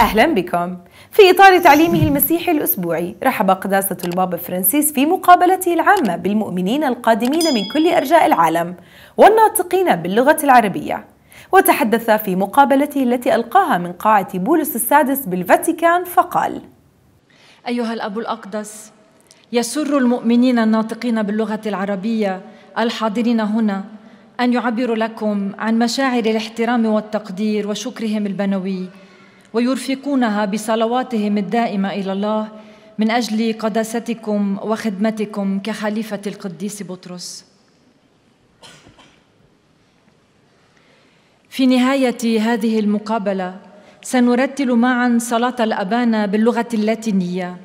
أهلا بكم في إطار تعليمه المسيحي الأسبوعي رحب قداسة البابا فرانسيس في مقابلته العامة بالمؤمنين القادمين من كل أرجاء العالم والناطقين باللغة العربية وتحدث في مقابلته التي ألقاها من قاعة بولس السادس بالفاتيكان فقال أيها الأب الأقدس يسر المؤمنين الناطقين باللغة العربية الحاضرين هنا أن يعبروا لكم عن مشاعر الاحترام والتقدير وشكرهم البنوي ويرفقونها بصلواتهم الدائمه الى الله من اجل قداستكم وخدمتكم كخليفه القديس بطرس في نهايه هذه المقابله سنرتل معا صلاه الابانا باللغه اللاتينيه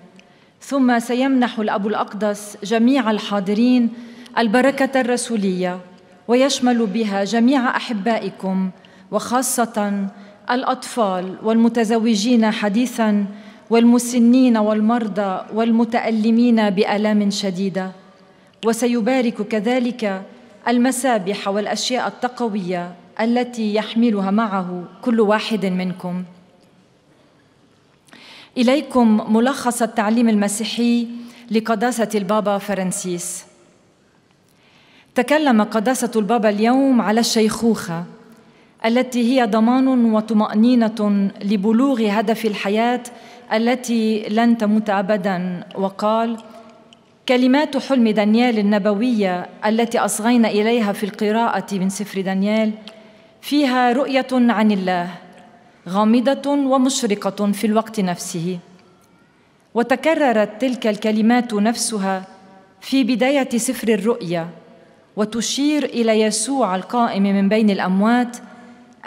ثم سيمنح الاب الاقدس جميع الحاضرين البركه الرسوليه ويشمل بها جميع احبائكم وخاصه الاطفال والمتزوجين حديثا والمسنين والمرضى والمتالمين بالام شديده وسيبارك كذلك المسابح والاشياء التقويه التي يحملها معه كل واحد منكم اليكم ملخص التعليم المسيحي لقداسه البابا فرانسيس تكلم قداسه البابا اليوم على الشيخوخه التي هي ضمان وطمانينه لبلوغ هدف الحياه التي لن تموت ابدا وقال كلمات حلم دانيال النبويه التي اصغينا اليها في القراءه من سفر دانيال فيها رؤيه عن الله غامضه ومشرقه في الوقت نفسه وتكررت تلك الكلمات نفسها في بدايه سفر الرؤيا وتشير الى يسوع القائم من بين الاموات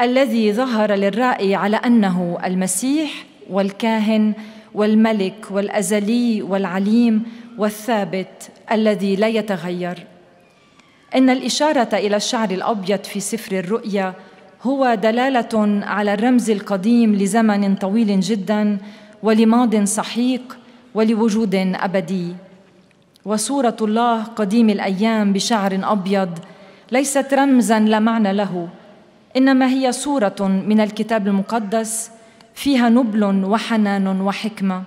الذي ظهر للرأي على أنه المسيح والكاهن والملك والأزلي والعليم والثابت الذي لا يتغير إن الإشارة إلى الشعر الأبيض في سفر الرؤيا هو دلالة على الرمز القديم لزمن طويل جدا ولماض سحيق ولوجود أبدي وصورة الله قديم الأيام بشعر أبيض ليست رمزا لا معنى له انما هي صوره من الكتاب المقدس فيها نبل وحنان وحكمه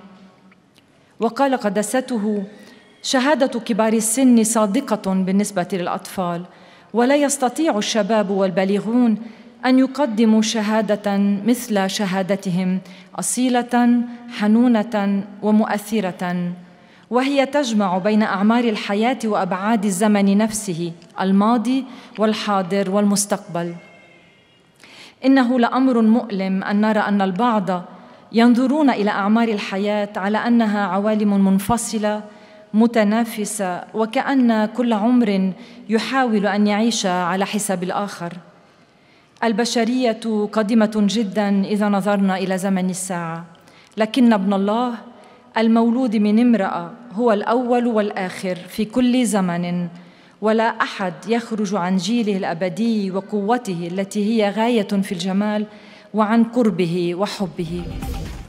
وقال قدسته شهاده كبار السن صادقه بالنسبه للاطفال ولا يستطيع الشباب والبالغون ان يقدموا شهاده مثل شهادتهم اصيله حنونه ومؤثره وهي تجمع بين اعمار الحياه وابعاد الزمن نفسه الماضي والحاضر والمستقبل انه لامر مؤلم ان نرى ان البعض ينظرون الى اعمار الحياه على انها عوالم منفصله متنافسه وكان كل عمر يحاول ان يعيش على حساب الاخر البشريه قديمه جدا اذا نظرنا الى زمن الساعه لكن ابن الله المولود من امراه هو الاول والاخر في كل زمن ولا احد يخرج عن جيله الابدي وقوته التي هي غايه في الجمال وعن قربه وحبه